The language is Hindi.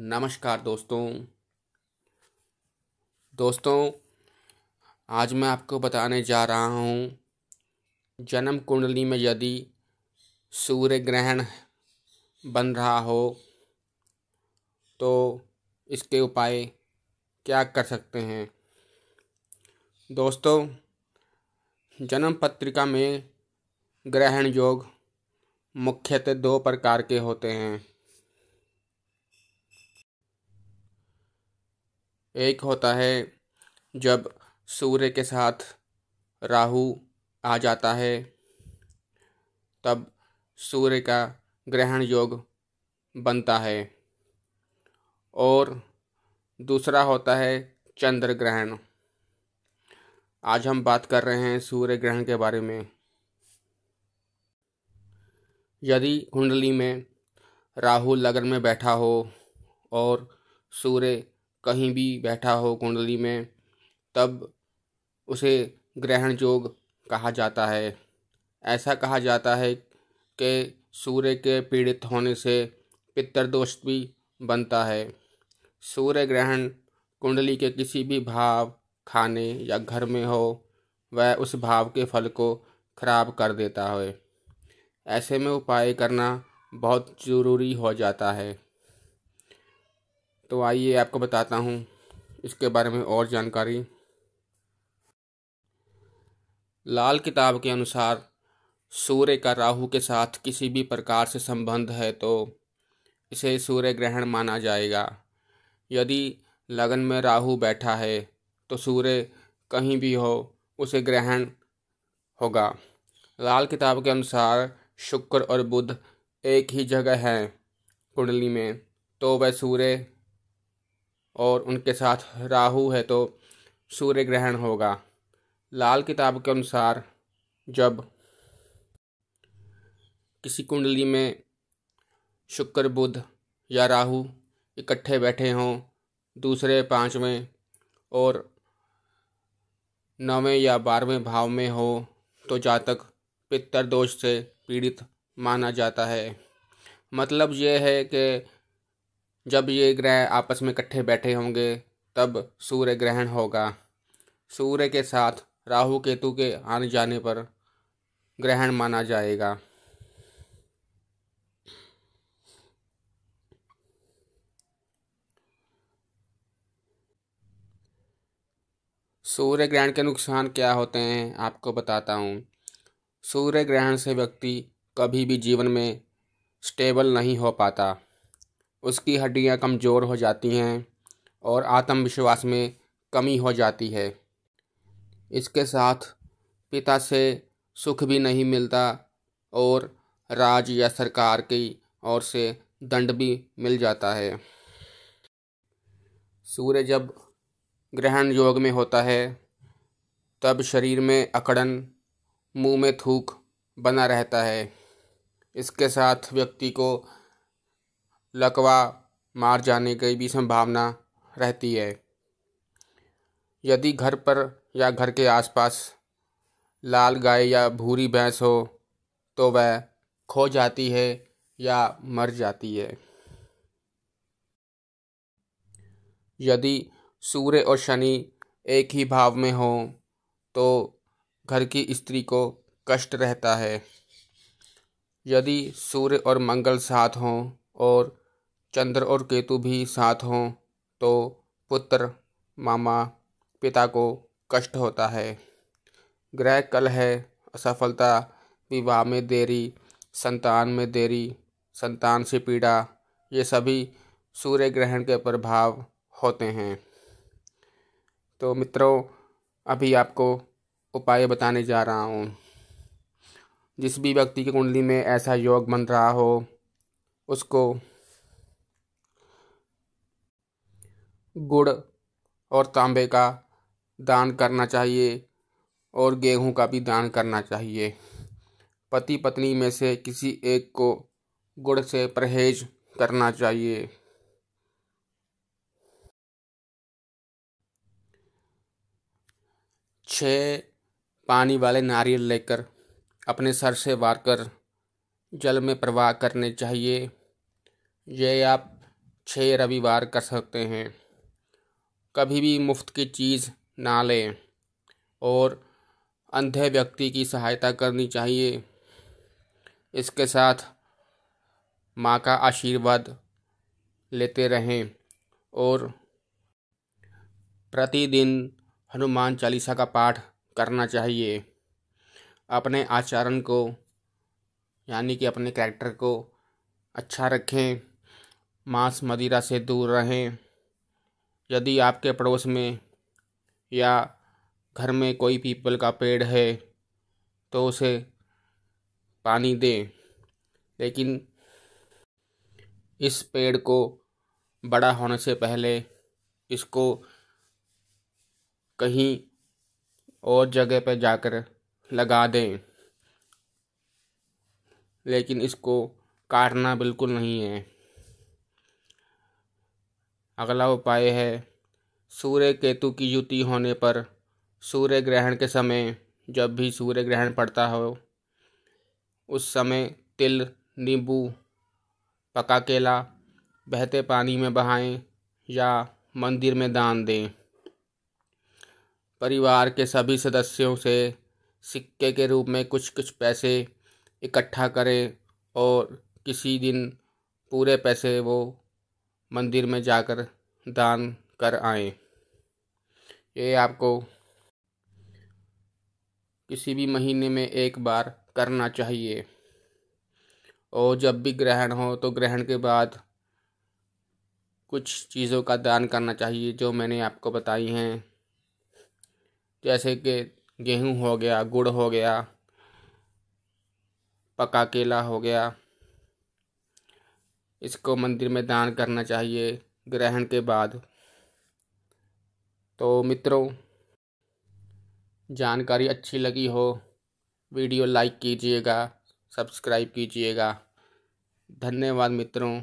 नमस्कार दोस्तों दोस्तों आज मैं आपको बताने जा रहा हूँ जन्म कुंडली में यदि सूर्य ग्रहण बन रहा हो तो इसके उपाय क्या कर सकते हैं दोस्तों जन्म पत्रिका में ग्रहण योग मुख्यतः दो प्रकार के होते हैं एक होता है जब सूर्य के साथ राहु आ जाता है तब सूर्य का ग्रहण योग बनता है और दूसरा होता है चंद्र ग्रहण आज हम बात कर रहे हैं सूर्य ग्रहण के बारे में यदि कुंडली में राहु लगन में बैठा हो और सूर्य कहीं भी बैठा हो कुंडली में तब उसे ग्रहण योग कहा जाता है ऐसा कहा जाता है कि सूर्य के पीड़ित होने से पितरदोष भी बनता है सूर्य ग्रहण कुंडली के किसी भी भाव खाने या घर में हो वह उस भाव के फल को खराब कर देता है ऐसे में उपाय करना बहुत ज़रूरी हो जाता है तो आइए आपको बताता हूँ इसके बारे में और जानकारी लाल किताब के अनुसार सूर्य का राहु के साथ किसी भी प्रकार से संबंध है तो इसे सूर्य ग्रहण माना जाएगा यदि लगन में राहु बैठा है तो सूर्य कहीं भी हो उसे ग्रहण होगा लाल किताब के अनुसार शुक्र और बुध एक ही जगह हैं कुंडली में तो वह सूर्य और उनके साथ राहु है तो सूर्य ग्रहण होगा लाल किताब के अनुसार जब किसी कुंडली में शुक्र बुध या राहु इकट्ठे बैठे हों दूसरे पाँचवें और नौवें या बारहवें भाव में हो तो जातक पितर दोष से पीड़ित माना जाता है मतलब यह है कि जब ये ग्रह आपस में इकट्ठे बैठे होंगे तब सूर्य ग्रहण होगा सूर्य के साथ राहु केतु के आने जाने पर ग्रहण माना जाएगा सूर्य ग्रहण के नुकसान क्या होते हैं आपको बताता हूँ सूर्य ग्रहण से व्यक्ति कभी भी जीवन में स्टेबल नहीं हो पाता उसकी हड्डियाँ कमज़ोर हो जाती हैं और आत्मविश्वास में कमी हो जाती है इसके साथ पिता से सुख भी नहीं मिलता और राज या सरकार की ओर से दंड भी मिल जाता है सूर्य जब ग्रहण योग में होता है तब शरीर में अकड़न मुंह में थूक बना रहता है इसके साथ व्यक्ति को लकवा मार जाने की भी संभावना रहती है यदि घर पर या घर के आसपास लाल गाय या भूरी भैंस हो तो वह खो जाती है या मर जाती है यदि सूर्य और शनि एक ही भाव में हो तो घर की स्त्री को कष्ट रहता है यदि सूर्य और मंगल साथ हों और चंद्र और केतु भी साथ हों तो पुत्र मामा पिता को कष्ट होता है ग्रह कल है असफलता विवाह में देरी संतान में देरी संतान से पीड़ा ये सभी सूर्य ग्रहण के प्रभाव होते हैं तो मित्रों अभी आपको उपाय बताने जा रहा हूँ जिस भी व्यक्ति की कुंडली में ऐसा योग बन रहा हो उसको गुड़ और तांबे का दान करना चाहिए और गेहूं का भी दान करना चाहिए पति पत्नी में से किसी एक को गुड़ से परहेज करना चाहिए छः पानी वाले नारियल लेकर अपने सर से वार कर जल में प्रवाह करने चाहिए ये आप छः रविवार कर सकते हैं कभी भी मुफ्त की चीज़ ना लें और अंधे व्यक्ति की सहायता करनी चाहिए इसके साथ माँ का आशीर्वाद लेते रहें और प्रतिदिन हनुमान चालीसा का पाठ करना चाहिए अपने आचरण को यानी कि अपने कैरेक्टर को अच्छा रखें मांस मदिरा से दूर रहें यदि आपके पड़ोस में या घर में कोई पीपल का पेड़ है तो उसे पानी दें लेकिन इस पेड़ को बड़ा होने से पहले इसको कहीं और जगह पर जाकर लगा दें लेकिन इसको काटना बिल्कुल नहीं है अगला उपाय है सूर्य केतु की युति होने पर सूर्य ग्रहण के समय जब भी सूर्य ग्रहण पड़ता हो उस समय तिल नींबू पका केला बहते पानी में बहाएं या मंदिर में दान दें परिवार के सभी सदस्यों से सिक्के के रूप में कुछ कुछ पैसे इकट्ठा करें और किसी दिन पूरे पैसे वो मंदिर में जाकर दान कर आए ये आपको किसी भी महीने में एक बार करना चाहिए और जब भी ग्रहण हो तो ग्रहण के बाद कुछ चीज़ों का दान करना चाहिए जो मैंने आपको बताई हैं जैसे कि गेहूँ हो गया गुड़ हो गया पका केला हो गया इसको मंदिर में दान करना चाहिए ग्रहण के बाद तो मित्रों जानकारी अच्छी लगी हो वीडियो लाइक कीजिएगा सब्सक्राइब कीजिएगा धन्यवाद मित्रों